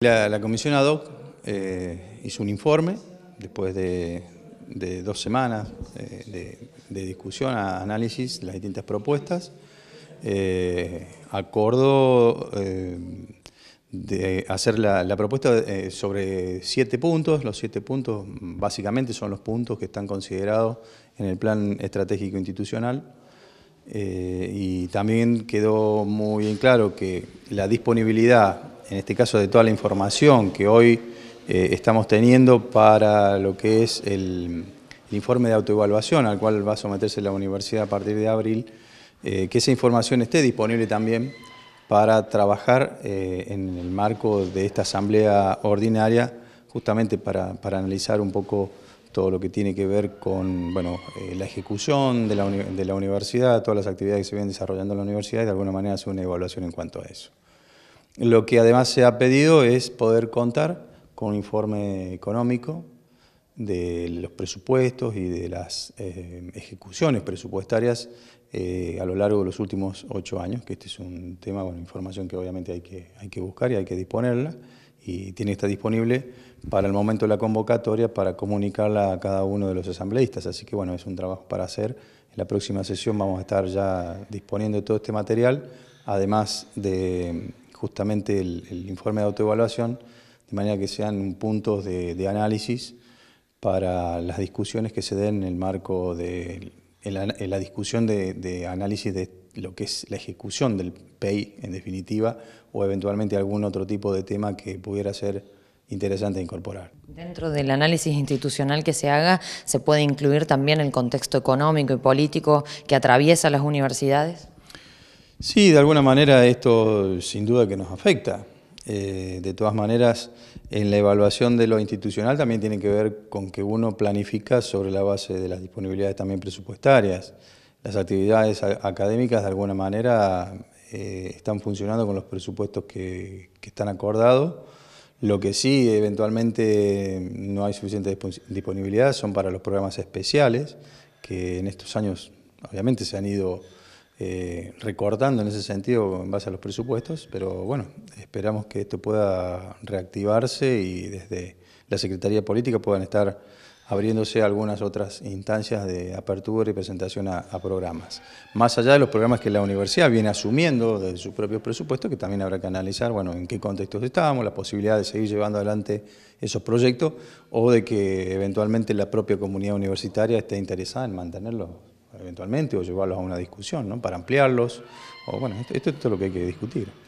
La, comisión ad hoc eh, hizo un informe después de, dos semanas eh, de, discusión, análisis de las distintas propuestas. Eh, acordó de hacer la, propuesta sobre siete puntos. Los siete puntos básicamente son los puntos que están considerados en el plan estratégico institucional. y también quedó muy bien claro que la disponibilidad en este caso de toda la información que hoy eh, estamos teniendo para lo que es el, informe de autoevaluación al cual va a someterse la universidad a partir de abril, eh, que esa información esté disponible también para trabajar eh, en el marco de esta asamblea ordinaria, justamente para, analizar un poco todo lo que tiene que ver con bueno, la ejecución de la, de la universidad, todas las actividades que se vienen desarrollando en la universidad y de alguna manera hacer una evaluación en cuanto a eso. Lo que además se ha pedido es poder contar con un informe económico de los presupuestos y de las eh, ejecuciones presupuestarias eh, a lo largo de los últimos ocho años, que este es un tema, bueno, información que obviamente hay que, hay que buscar y hay que disponerla, y tiene que estar disponible para el momento de la convocatoria para comunicarla a cada uno de los asambleístas. Así que bueno, es un trabajo para hacer. En la próxima sesión vamos a estar ya disponiendo de todo este material, además de justamente el, informe de autoevaluación, de manera que sean puntos de, análisis para las discusiones que se den en el marco de la, discusión de, de, análisis de lo que es la ejecución del PEI en definitiva o eventualmente algún otro tipo de tema que pudiera ser interesante incorporar. Dentro del análisis institucional que se haga, ¿se puede incluir también el contexto económico y político que atraviesa las universidades? Sí, de alguna manera esto sin duda que nos afecta. Eh, de todas maneras, en la evaluación de lo institucional también tiene que ver con que uno planifica sobre la base de las disponibilidades también presupuestarias. Las actividades académicas de alguna manera eh, están funcionando con los presupuestos que están acordados. Lo que sí, eventualmente, no hay suficiente disponibilidad son para los programas especiales, que en estos años obviamente se han ido eh, recortando en ese sentido en base a los presupuestos, pero bueno, esperamos que esto pueda reactivarse y desde la Secretaría Política puedan estar abriéndose algunas otras instancias de apertura y presentación a, programas. Más allá de los programas que la universidad viene asumiendo desde su propio presupuesto, que también habrá que analizar, bueno, en qué contextos estábamos, la posibilidad de seguir llevando adelante esos proyectos o de que eventualmente la propia comunidad universitaria esté interesada en mantenerlos eventualmente o llevarlos a una discusión, ¿no? Para ampliarlos. O bueno, esto, esto es lo que hay que discutir.